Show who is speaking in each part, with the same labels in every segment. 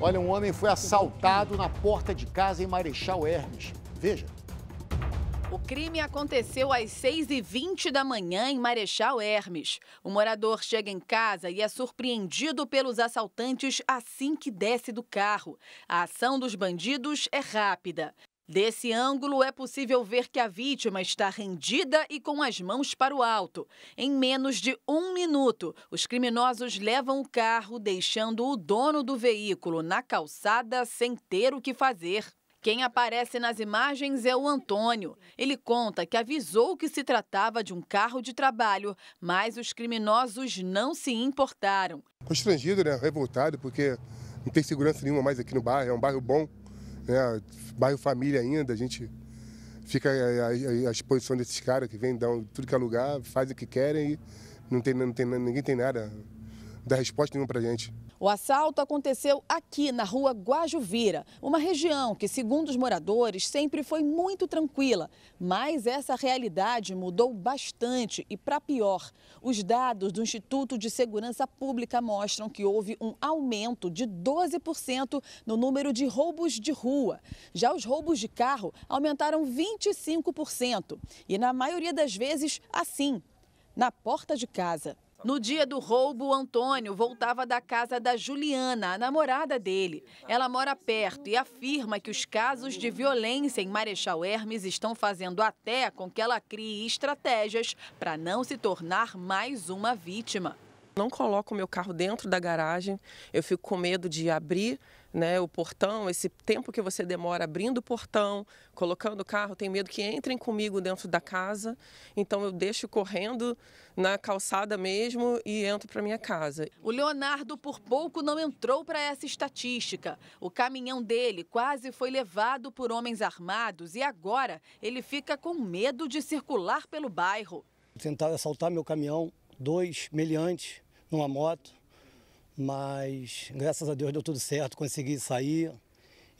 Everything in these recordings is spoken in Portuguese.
Speaker 1: Olha, um homem foi assaltado na porta de casa em Marechal Hermes. Veja.
Speaker 2: O crime aconteceu às 6h20 da manhã em Marechal Hermes. O morador chega em casa e é surpreendido pelos assaltantes assim que desce do carro. A ação dos bandidos é rápida. Desse ângulo, é possível ver que a vítima está rendida e com as mãos para o alto. Em menos de um minuto, os criminosos levam o carro, deixando o dono do veículo na calçada sem ter o que fazer. Quem aparece nas imagens é o Antônio. Ele conta que avisou que se tratava de um carro de trabalho, mas os criminosos não se importaram.
Speaker 1: Constrangido, né? Revoltado, porque não tem segurança nenhuma mais aqui no bairro, é um bairro bom né? bairro família ainda, a gente fica é, é, é, à disposição desses caras que vêm, dão tudo que é lugar, fazem o que querem e não tem, não tem, ninguém tem nada dá resposta nenhuma para a gente.
Speaker 2: O assalto aconteceu aqui na rua Guajuvira, uma região que, segundo os moradores, sempre foi muito tranquila. Mas essa realidade mudou bastante e para pior. Os dados do Instituto de Segurança Pública mostram que houve um aumento de 12% no número de roubos de rua. Já os roubos de carro aumentaram 25%. E na maioria das vezes, assim, na porta de casa. No dia do roubo, Antônio voltava da casa da Juliana, a namorada dele. Ela mora perto e afirma que os casos de violência em Marechal Hermes estão fazendo até com que ela crie estratégias para não se tornar mais uma vítima não coloco o meu carro dentro da garagem, eu fico com medo de abrir né, o portão, esse tempo que você demora abrindo o portão, colocando o carro, tem medo que entrem comigo dentro da casa, então eu deixo correndo na calçada mesmo e entro para minha casa. O Leonardo por pouco não entrou para essa estatística. O caminhão dele quase foi levado por homens armados e agora ele fica com medo de circular pelo bairro.
Speaker 3: Tentaram assaltar meu caminhão, dois meliantes numa moto, mas graças a Deus deu tudo certo, consegui sair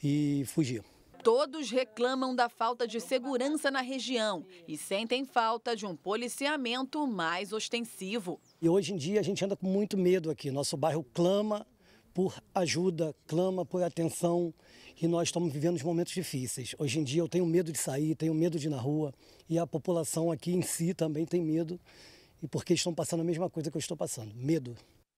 Speaker 3: e fugir.
Speaker 2: Todos reclamam da falta de segurança na região e sentem falta de um policiamento mais ostensivo.
Speaker 3: E hoje em dia a gente anda com muito medo aqui. Nosso bairro clama por ajuda, clama por atenção e nós estamos vivendo os momentos difíceis. Hoje em dia eu tenho medo de sair, tenho medo de ir na rua e a população aqui em si também tem medo e porque estão passando a mesma coisa que eu estou passando: medo.